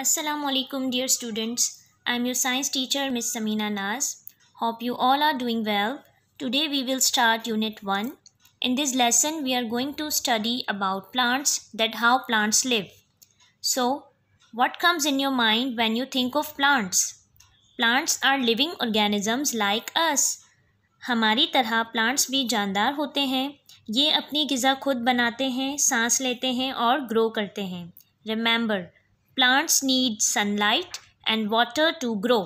Assalamualaikum dear students. I am your science teacher Miss Samina Naz. Hope you all are doing well. Today we will start unit 1. In this lesson we are going to study about plants that how plants live. So what comes in your mind when you think of plants? Plants are living organisms like us. हमारी तरह plants भी जानदार होते हैं ये अपनी गज़ा खुद बनाते हैं सांस लेते हैं और ग्रो करते हैं remember Plants need sunlight and water to grow.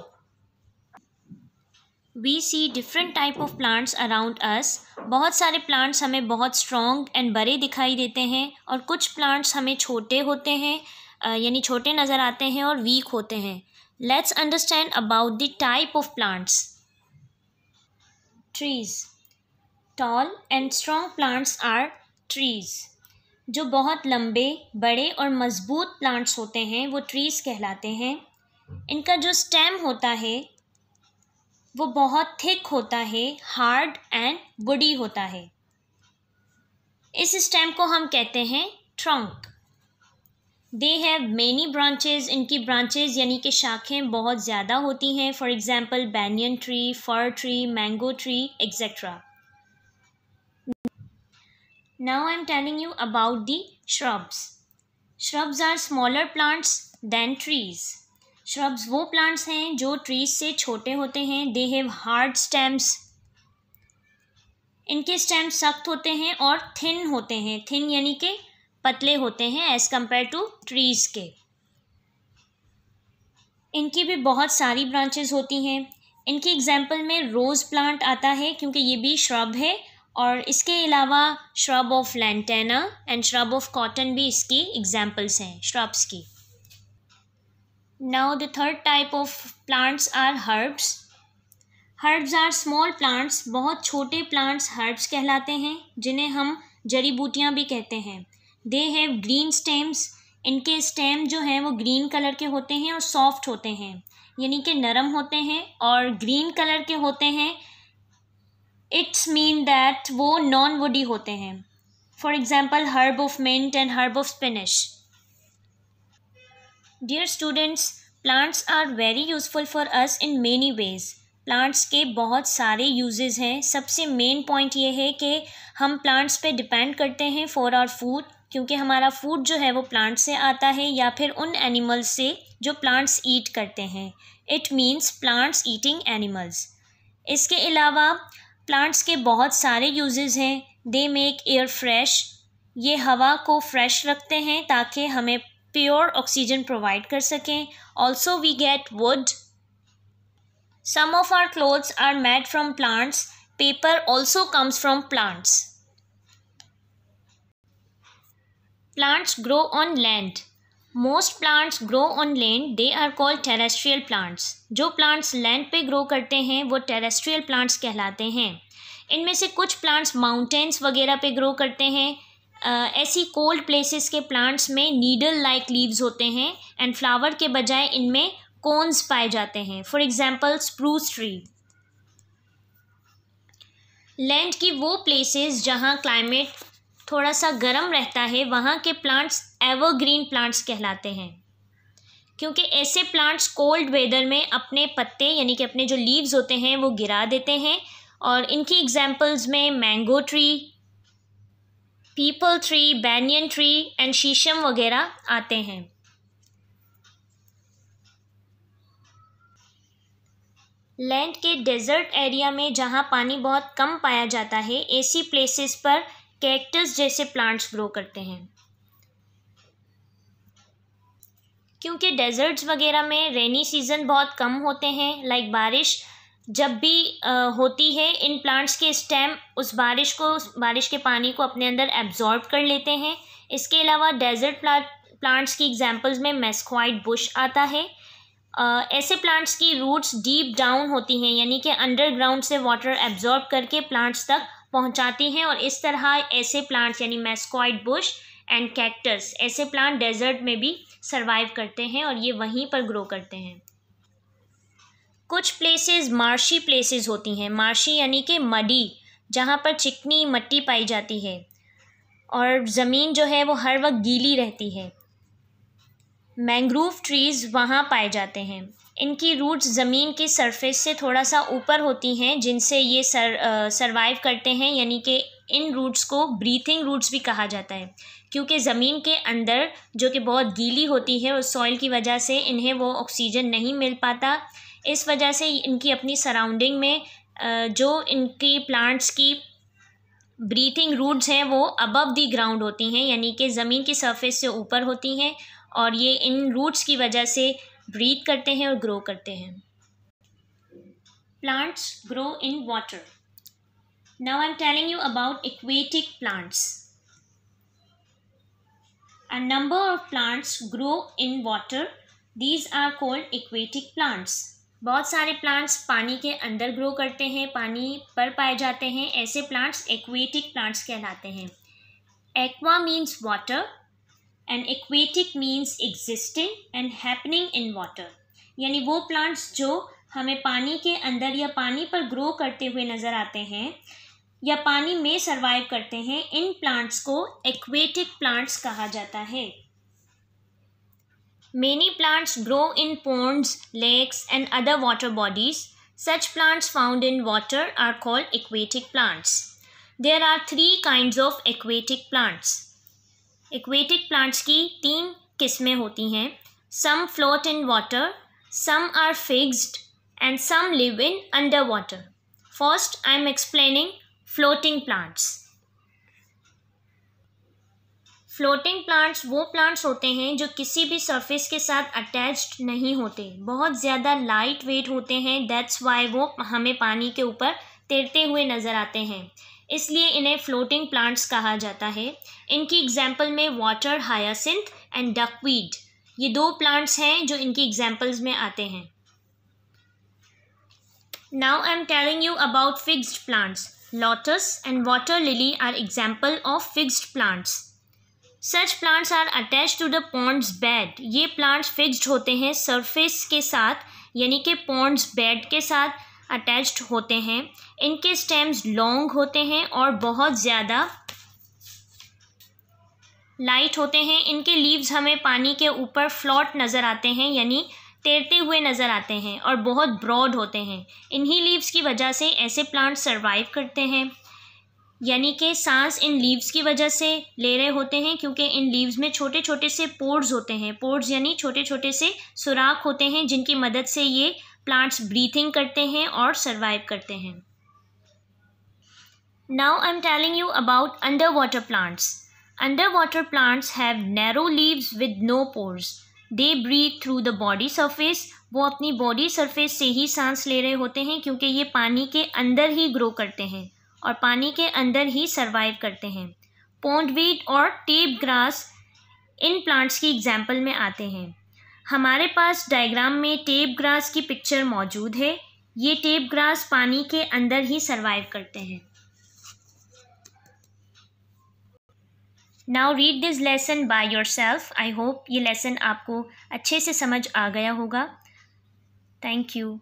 We see different type of plants around us बहुत सारे प्लांट्स हमें बहुत स्ट्रॉन्ग एंड बड़े दिखाई देते हैं और कुछ प्लांट्स हमें छोटे होते हैं यानी छोटे नज़र आते हैं और वीक होते हैं let's understand about the type of plants trees tall and strong plants are trees जो बहुत लंबे बड़े और मज़बूत प्लांट्स होते हैं वो ट्रीज़ कहलाते हैं इनका जो स्टेम होता है वो बहुत थिक होता है हार्ड एंड वुडी होता है इस स्टेम को हम कहते हैं trunk they have many branches इनकी ब्रांचेज यानी कि शाखें बहुत ज़्यादा होती हैं for example banyan tree fir tree mango tree etcetera Now I am telling you about the shrubs. Shrubs are smaller plants than trees. Shrubs wo plants hain jo trees se chote hote hain They have hard stems. इनके stem सख्त होते हैं और thin होते हैं thin यानी कि पतले होते हैं एज़ कम्पेयर टू ट्रीज़ के इनकी भी बहुत सारी ब्रांचेस होती हैं इनकी एग्जाम्पल में रोज़ प्लांट आता है क्योंकि ये भी श्रब है और इसके अलावा shrub of lantana and shrub of cotton भी इसकी एग्जाम्पल्स हैं श्रब्स की now the third type of plants are herbs herbs are small plants बहुत छोटे प्लांट्स हर्ब्स कहलाते हैं जिन्हें हम जड़ी बूटियाँ भी कहते हैं दे हैव ग्रीन स्टेम्स इनके स्टेम जो हैं वो ग्रीन कलर के होते हैं और सॉफ्ट होते हैं यानी कि नरम होते हैं और ग्रीन कलर के होते हैं इट्स मीन दैट वो नॉन वुडी होते हैं for example herb of mint and herb of spinach dear students plants are very useful for us in many ways plants के बहुत सारे यूजेस हैं सबसे मेन पॉइंट ये है कि हम प्लांट्स पे डिपेंड करते हैं फॉर आर फूड क्योंकि हमारा फूड जो है वो प्लांट्स से आता है या फिर उन एनिमल्स से जो प्लांट्स ईट करते हैं it means plants eating animals इसके अलावा प्लांट्स के बहुत सारे यूजेस हैं दे मेक एयर फ्रेश ये हवा को फ्रेश रखते हैं ताकि हमें प्योर ऑक्सीजन प्रोवाइड कर सकें also we get wood some of our clothes are made from plants paper also comes from plants plants grow on land most plants grow on land they are called terrestrial plants जो plants land पे grow करते हैं वो terrestrial plants कहलाते हैं इनमें से कुछ प्लांट्स माउंटेंस वगैरह पे ग्रो करते हैं Uh, ऐसी कोल्ड प्लेसेस के प्लांट्स में नीडल लाइक लीव्स होते हैं एंड फ्लावर के बजाय इनमें कोन्स पाए जाते हैं for example spruce tree land की वो प्लेसेस जहाँ क्लाइमेट थोड़ा सा गर्म रहता है वहाँ के प्लांट्स एवरग्रीन प्लांट्स कहलाते हैं क्योंकि ऐसे प्लांट्स कोल्ड वेदर में अपने पत्ते यानी कि अपने जो लीव्स होते हैं वो गिरा देते हैं और इनकी एग्जांपल्स में mango tree peepal tree banyan tree and sheesham वगैरह आते हैं लैंड के डेजर्ट एरिया में जहाँ पानी बहुत कम पाया जाता है ऐसी प्लेसेस पर कैक्टस जैसे प्लांट्स ग्रो करते हैं क्योंकि डेजर्ट्स वगैरह में रेनी सीज़न बहुत कम होते हैं लाइक बारिश जब भी आ, होती है इन प्लांट्स के स्टेम उस बारिश को उस बारिश के पानी को अपने अंदर एब्जॉर्ब कर लेते हैं इसके अलावा डेजर्ट प्लांट्स की एग्जांपल्स में मेस्कवाइट बुश आता है आ, ऐसे प्लांट्स की रूट्स डीप डाउन होती हैं यानी कि अंडरग्राउंड से वाटर एब्जॉर्ब करके प्लांट्स तक पहुंचाते हैं और इस तरह ऐसे प्लांट्स यानी मैस्कॉइड बुश एंड कैक्टस ऐसे प्लांट डेजर्ट में भी सर्वाइव करते हैं और ये वहीं पर ग्रो करते हैं कुछ प्लेसेस मार्शी प्लेसेस होती हैं मार्शी यानी कि मडी जहाँ पर चिकनी मट्टी पाई जाती है और ज़मीन जो है वो हर वक्त गीली रहती है मैंग्रोव ट्रीज़ वहाँ पाए जाते हैं इनकी रूट्स ज़मीन के सरफेस से थोड़ा सा ऊपर होती हैं जिनसे ये सर सर्वाइव करते हैं यानी कि इन रूट्स को ब्रीथिंग रूट्स भी कहा जाता है क्योंकि ज़मीन के अंदर जो कि बहुत गीली होती है उस सॉइल की वजह से इन्हें वो ऑक्सीजन नहीं मिल पाता इस वजह से इनकी अपनी सराउंडिंग में जो इनकी प्लांट्स की ब्रीथिंग रूट्स हैं वो अबव दी ग्राउंड होती हैं यानी कि ज़मीन की सरफेस से ऊपर होती हैं और ये इन रूट्स की वजह से ब्रीथ करते हैं और ग्रो करते हैं plants grow in water now I am telling you about aquatic plants a number of plants grow in water these are called aquatic plants बहुत सारे प्लांट्स पानी के अंदर ग्रो करते हैं पानी पर पाए जाते हैं ऐसे प्लांट्स एक्वेटिक प्लांट्स कहलाते हैं aqua means water and aquatic means existing and happening in water यानी वो प्लांट्स जो हमें पानी के अंदर या पानी पर ग्रो करते हुए नज़र आते हैं या पानी में सर्वाइव करते हैं इन प्लांट्स को एक्वेटिक प्लांट्स कहा जाता है many plants grow in ponds lakes and other water bodies such plants found in water are called aquatic plants there are three kind of aquatic plants aquatic plants की तीन किस्में होती हैं some float in water some are fixed and some live in under water first I am explaining floating plants floating plants वो plants होते हैं जो किसी भी सरफेस के साथ अटैच्ड नहीं होते बहुत ज़्यादा लाइट वेट होते हैं दैट्स वाई वो हमें पानी के ऊपर तैरते हुए नज़र आते हैं इसलिए इन्हें फ्लोटिंग प्लांट्स कहा जाता है इनकी एग्जाम्पल में वाटर हायासिंथ एंड डकवीड ये दो प्लांट्स हैं जो इनकी एग्जाम्पल्स में आते हैं now I am telling you about fixed plants lotus and water lily are example of fixed plants such plants are attach to the ponds bed ये plants fixed होते हैं सरफेस के साथ यानी कि पॉन्ड्स बेड के साथ अटैच्ड होते हैं इनके स्टेम्स लॉन्ग होते हैं और बहुत ज़्यादा लाइट होते हैं इनके लीव्स हमें पानी के ऊपर फ्लॉट नज़र आते हैं यानी तैरते हुए नज़र आते हैं और बहुत ब्रॉड होते हैं इन्हीं लीव्स की वजह से ऐसे प्लांट सर्वाइव करते हैं यानी कि सांस इन लीव्स की वजह से ले रहे होते हैं क्योंकि इन लीव्स में छोटे छोटे से पोर्स होते हैं पोर्स यानी छोटे छोटे से सुराख होते हैं जिनकी मदद से ये प्लांट्स ब्रीथिंग करते हैं और सर्वाइव करते हैं now I am telling you about under water plants under water plants have narrow leaves with no pores they breathe through the body surface वो अपनी बॉडी सर्फेस से ही सांस ले रहे होते हैं क्योंकि ये पानी के अंदर ही ग्रो करते हैं और पानी के अंदर ही सर्वाइव करते हैं पोन्डवीट और टेप ग्रास इन प्लांट्स की एग्जाम्पल में आते हैं हमारे पास डायग्राम में टेप ग्रास की पिक्चर मौजूद है ये टेप ग्रास पानी के अंदर ही सर्वाइव करते हैं now read this lesson by yourself I hope ये लेसन आपको अच्छे से समझ आ गया होगा थैंक यू